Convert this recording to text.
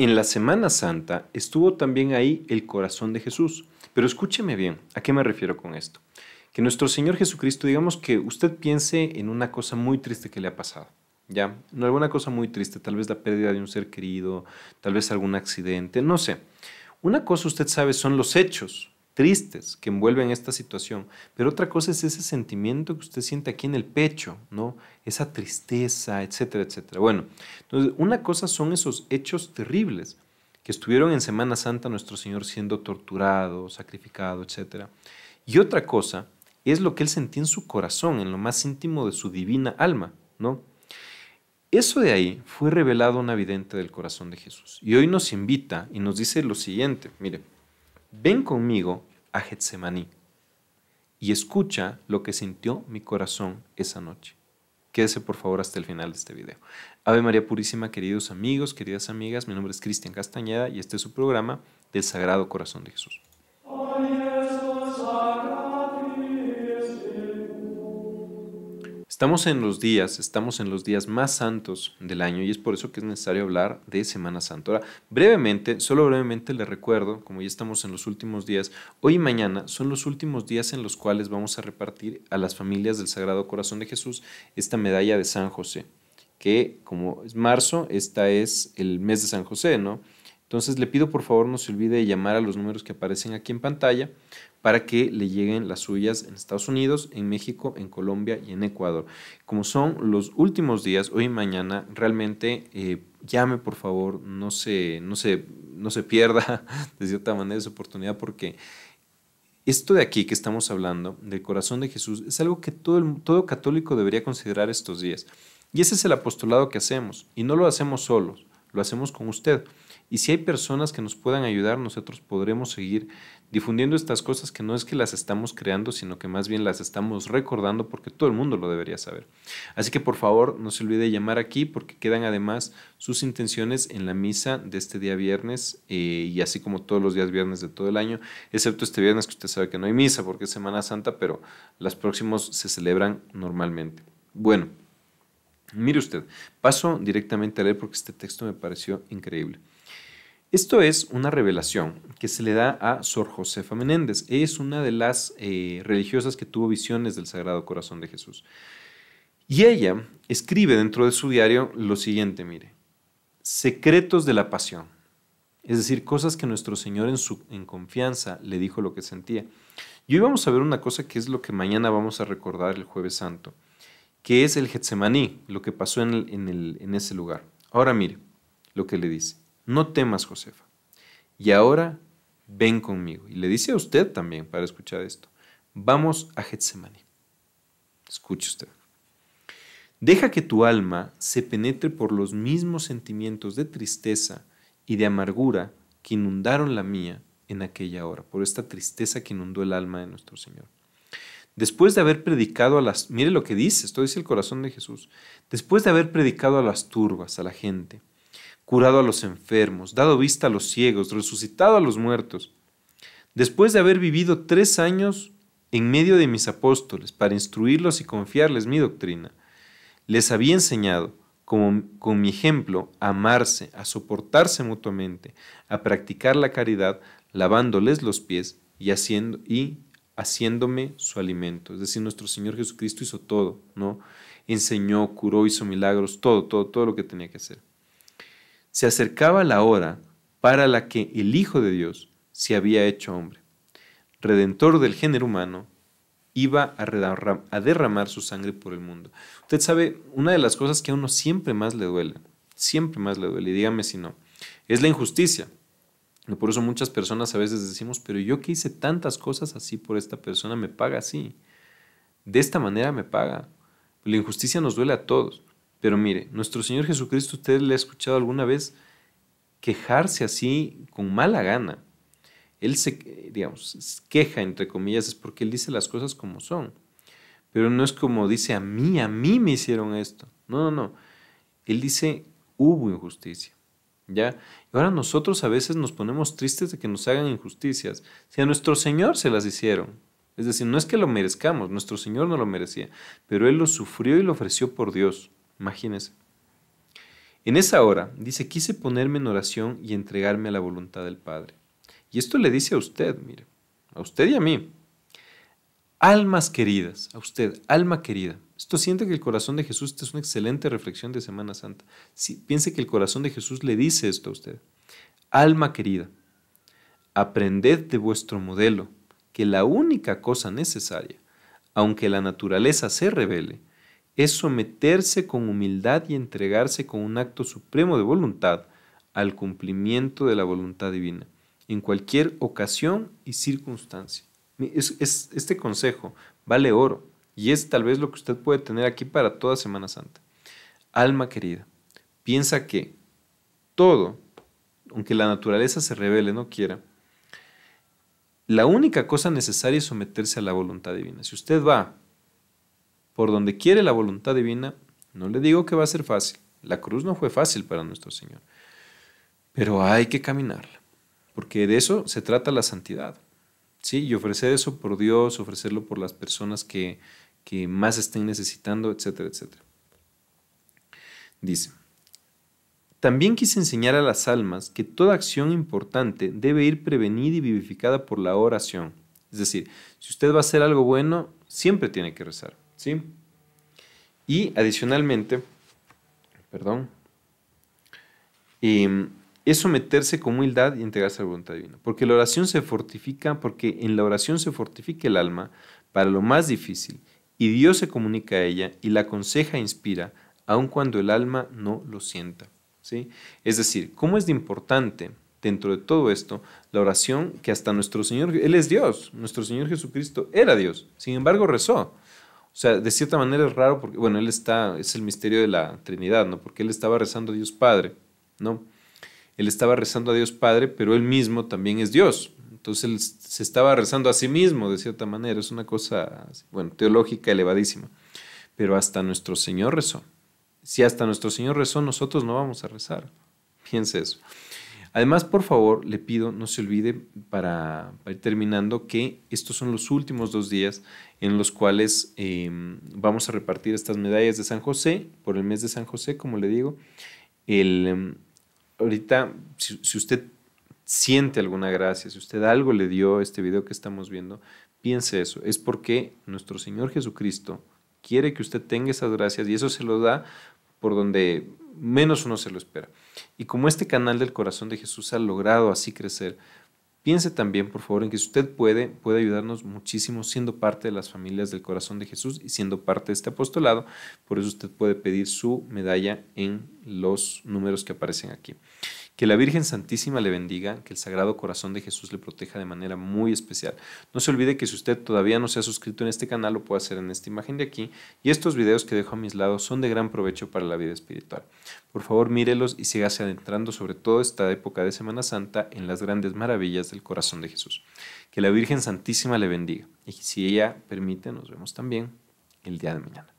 En la Semana Santa estuvo también ahí el corazón de Jesús. Pero escúcheme bien, ¿a qué me refiero con esto? Que nuestro Señor Jesucristo, digamos que usted piense en una cosa muy triste que le ha pasado. ¿ya? Alguna cosa muy triste, tal vez la pérdida de un ser querido, tal vez algún accidente, no sé. Una cosa usted sabe son los hechos, tristes que envuelven esta situación, pero otra cosa es ese sentimiento que usted siente aquí en el pecho, ¿no? Esa tristeza, etcétera, etcétera. Bueno, entonces una cosa son esos hechos terribles que estuvieron en Semana Santa nuestro Señor siendo torturado, sacrificado, etcétera. Y otra cosa es lo que él sentía en su corazón, en lo más íntimo de su divina alma, ¿no? Eso de ahí fue revelado a una vidente del corazón de Jesús. Y hoy nos invita y nos dice lo siguiente, mire, ven conmigo a Getsemaní y escucha lo que sintió mi corazón esa noche. Quédese por favor hasta el final de este video. Ave María Purísima, queridos amigos, queridas amigas, mi nombre es Cristian Castañeda y este es su programa del Sagrado Corazón de Jesús. Estamos en los días, estamos en los días más santos del año y es por eso que es necesario hablar de Semana Santa. Ahora, brevemente, solo brevemente le recuerdo, como ya estamos en los últimos días, hoy y mañana son los últimos días en los cuales vamos a repartir a las familias del Sagrado Corazón de Jesús esta medalla de San José, que como es marzo, esta es el mes de San José, ¿no? Entonces le pido por favor no se olvide de llamar a los números que aparecen aquí en pantalla para que le lleguen las suyas en Estados Unidos, en México, en Colombia y en Ecuador. Como son los últimos días, hoy y mañana, realmente eh, llame por favor, no se, no, se, no se pierda de cierta manera esa oportunidad porque esto de aquí que estamos hablando, del corazón de Jesús, es algo que todo, el, todo católico debería considerar estos días. Y ese es el apostolado que hacemos. Y no lo hacemos solos, lo hacemos con usted. Y si hay personas que nos puedan ayudar, nosotros podremos seguir difundiendo estas cosas que no es que las estamos creando, sino que más bien las estamos recordando porque todo el mundo lo debería saber. Así que por favor no se olvide llamar aquí porque quedan además sus intenciones en la misa de este día viernes eh, y así como todos los días viernes de todo el año, excepto este viernes que usted sabe que no hay misa porque es Semana Santa, pero las próximas se celebran normalmente. Bueno, mire usted, paso directamente a leer porque este texto me pareció increíble. Esto es una revelación que se le da a Sor Josefa Menéndez. Es una de las eh, religiosas que tuvo visiones del Sagrado Corazón de Jesús. Y ella escribe dentro de su diario lo siguiente, mire, secretos de la pasión, es decir, cosas que nuestro Señor en, su, confianza le dijo lo que sentía. Y hoy vamos a ver una cosa que es lo que mañana vamos a recordar el jueves santo, que es el Getsemaní, lo que pasó en ese lugar. Ahora mire lo que le dice no temas, Josefa. Y ahora ven conmigo. Y le dice a usted también para escuchar esto, vamos a Getsemaní. Escuche usted. Deja que tu alma se penetre por los mismos sentimientos de tristeza y de amargura que inundaron la mía en aquella hora, por esta tristeza que inundó el alma de nuestro Señor. Después de haber predicado a las, mire lo que dice, esto dice el corazón de Jesús, después de haber predicado a las turbas, a la gente, curado a los enfermos, dado vista a los ciegos, resucitado a los muertos. Después de haber vivido tres años en medio de mis apóstoles para instruirlos y confiarles mi doctrina, les había enseñado, como, con mi ejemplo, a amarse, a soportarse mutuamente, a practicar la caridad, lavándoles los pies y, haciendo, y haciéndome su alimento. Es decir, nuestro Señor Jesucristo hizo todo, ¿no? Enseñó, curó, hizo milagros, todo, todo, todo lo que tenía que hacer se acercaba la hora para la que el Hijo de Dios se había hecho hombre, redentor del género humano, iba a, derramar su sangre por el mundo. Usted sabe, una de las cosas que a uno siempre más le duele, siempre más le duele, y dígame si no, es la injusticia. por eso muchas personas a veces decimos, pero yo que hice tantas cosas así por esta persona, me paga así. De esta manera me paga. La injusticia nos duele a todos. Pero mire, nuestro Señor Jesucristo, usted le ha escuchado alguna vez quejarse así con mala gana. Él se, digamos, queja, entre comillas, es porque él dice las cosas como son. Pero no es como dice, a mí, a mí me hicieron esto. No, no, no. Él dice, hubo injusticia. ¿Ya? Y ahora nosotros a veces nos ponemos tristes de que nos hagan injusticias. Si a nuestro Señor se las hicieron. Es decir, no es que lo merezcamos, nuestro Señor no lo merecía, pero Él lo sufrió y lo ofreció por Dios. Imagínense. En esa hora, dice, quise ponerme en oración y entregarme a la voluntad del Padre. Y esto le dice a usted, mire, a usted y a mí. Almas queridas, a usted, alma querida. Esto siente que el corazón de Jesús, esta es una excelente reflexión de Semana Santa. Si, piense que el corazón de Jesús le dice esto a usted. Alma querida, aprended de vuestro modelo que la única cosa necesaria, aunque la naturaleza se revele, es someterse con humildad y entregarse con un acto supremo de voluntad al cumplimiento de la voluntad divina, en cualquier ocasión y circunstancia. Es, este consejo vale oro y es tal vez lo que usted puede tener aquí para toda Semana Santa. Alma querida, piensa que todo, aunque la naturaleza se revele, no quiera, la única cosa necesaria es someterse a la voluntad divina. Si usted va por donde quiere la voluntad divina, no le digo que va a ser fácil. La cruz no fue fácil para nuestro Señor. Pero hay que caminarla, porque de eso se trata la santidad. Sí, y ofrecer eso por Dios, ofrecerlo por las personas que, que más estén necesitando, etcétera, etcétera. Dice, también quise enseñar a las almas que toda acción importante debe ir prevenida y vivificada por la oración. Es decir, si usted va a hacer algo bueno, siempre tiene que rezar ¿sí? Y adicionalmente, perdón, em, es someterse con humildad y entregarse a la voluntad divina. Porque la oración se fortifica, porque en la oración se fortifica el alma para lo más difícil, y Dios se comunica a ella y la aconseja e inspira, aun cuando el alma no lo sienta. ¿sí? Es decir, ¿cómo es de importante dentro de todo esto la oración que hasta nuestro Señor, Él es Dios, nuestro Señor Jesucristo era Dios, sin embargo rezó. O sea, de cierta manera es raro porque, bueno, él está, es el misterio de la Trinidad, ¿no? Porque él estaba rezando a Dios Padre, ¿no? Él estaba rezando a Dios Padre, pero él mismo también es Dios. Entonces él se estaba rezando a sí mismo, de cierta manera. Es una cosa, bueno, teológica elevadísima. Pero hasta nuestro Señor rezó. Si hasta nuestro Señor rezó, nosotros no vamos a rezar. Piense eso. Además, por favor, le pido, no se olvide para, ir terminando que estos son los últimos dos días en los cuales em, vamos a repartir estas medallas de San José, por el mes de San José, como le digo. El, em, ahorita, si, si usted siente alguna gracia, si usted algo le dio este video que estamos viendo, piense eso. Es porque nuestro Señor Jesucristo quiere que usted tenga esas gracias y eso se lo da por donde menos uno se lo espera. Y como este canal del corazón de Jesús ha logrado así crecer, piense también, por favor, en que si usted puede, puede ayudarnos muchísimo siendo parte de las familias del corazón de Jesús y siendo parte de este apostolado. Por eso usted puede pedir su medalla en los números que aparecen aquí. Que la Virgen Santísima le bendiga, que el Sagrado Corazón de Jesús le proteja de manera muy especial. No se olvide que si usted todavía no se ha suscrito en este canal, lo puede hacer en esta imagen de aquí. Y estos videos que dejo a mis lados son de gran provecho para la vida espiritual. Por favor, mírelos y sígase adentrando sobre todo esta época de Semana Santa en las grandes maravillas del corazón de Jesús. Que la Virgen Santísima le bendiga. Y si ella permite, nos vemos también el día de mañana.